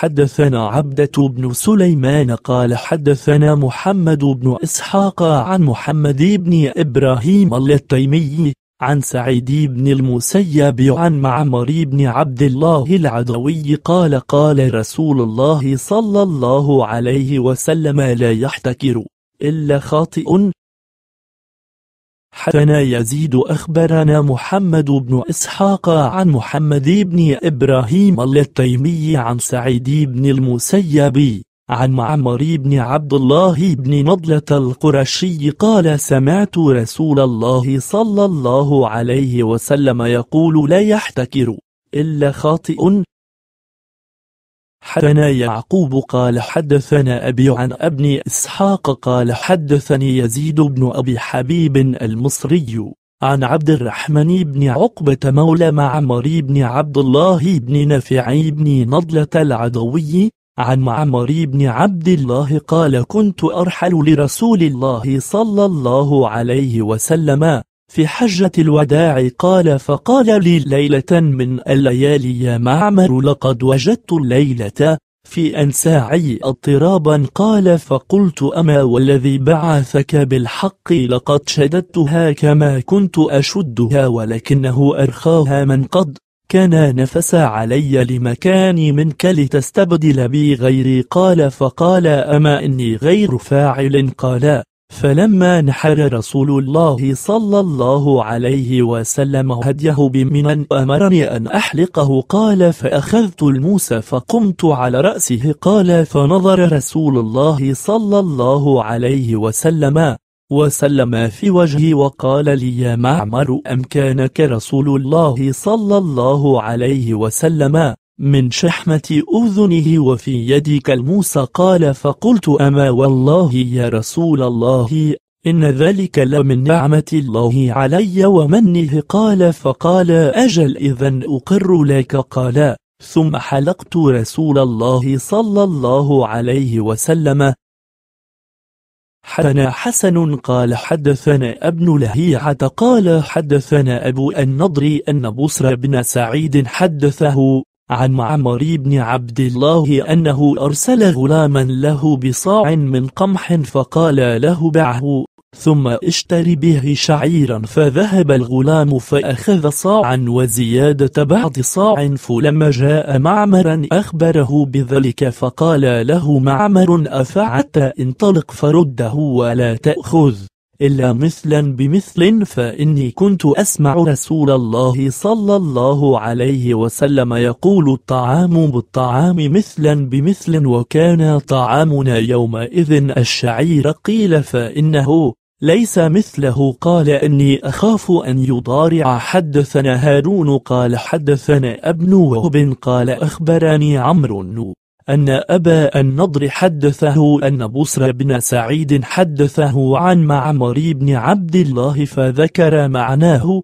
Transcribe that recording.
حدثنا عبدة بن سليمان قال حدثنا محمد بن إسحاق عن محمد بن إبراهيم التيمي عن سعيد بن المسيب عن معمر بن عبد الله العدوي قال قال رسول الله صلى الله عليه وسلم لا يحتكر إلا خاطئ حدثنا يزيد أخبرنا محمد بن إسحاق عن محمد بن إبراهيم التيمي عن سعيد بن المسيب عن معمر بن عبد الله بن نضلة القرشي قال سمعت رسول الله صلى الله عليه وسلم يقول لا يحتكر إلا خاطئ حدثنا يعقوب قال حدثنا أبي عن ابن إسحاق قال حدثني يزيد بن أبي حبيب المصري عن عبد الرحمن بن عقبة مولى معمر بن عبد الله بن نافع بن نضلة العدوي عن معمر بن عبد الله قال كنت أرحل لرسول الله صلى الله عليه وسلم في حجة الوداع قال فقال لي ليلة من الليالي يا معمر لقد وجدت الليلة في أنساعي اضطرابا قال فقلت أما والذي بعثك بالحق لقد شددتها كما كنت أشدها ولكنه أرخاها من قد كان نفس علي لمكاني منك لتستبدل بي غيري قال فقال أما إني غير فاعل قال فلما نحر رسول الله صلى الله عليه وسلم هديه بمنا أمرني أن أحلقه قال فأخذت الموسى فقمت على رأسه قال فنظر رسول الله صلى الله عليه وسلم وسلم في وجهي وقال لي يا معمر أمكانك رسول الله صلى الله عليه وسلم من شحمة أذنه وفي يدك الموسى قال فقلت أما والله يا رسول الله إن ذلك لمن نعمة الله علي ومنه قال فقال أجل إذا أقر لك قال ثم حلقت رسول الله صلى الله عليه وسلم حدثنا حسن قال حدثنا ابن لهيعة قال حدثنا أبو النضر أن بصر بن سعيد حدثه عن معمر بن عبد الله أنه أرسل غلاما له بصاع من قمح فقال له بعه ثم اشتري به شعيرا فذهب الغلام فأخذ صاعا وزيادة بعض صاع فلما جاء معمرا أخبره بذلك فقال له معمر أفعلت انطلق فرده ولا تأخذ إلا مثلا بمثل فإني كنت أسمع رسول الله صلى الله عليه وسلم يقول الطعام بالطعام مثلا بمثل وكان طعامنا يومئذ الشعير قيل فإنه ليس مثله قال إني أخاف أن يضارع حدثنا هارون قال حدثنا ابن وهب قال أخبرني عمرو أن أبا النضر حدثه أن بصر بن سعيد حدثه عن معمر بن عبد الله فذكر معناه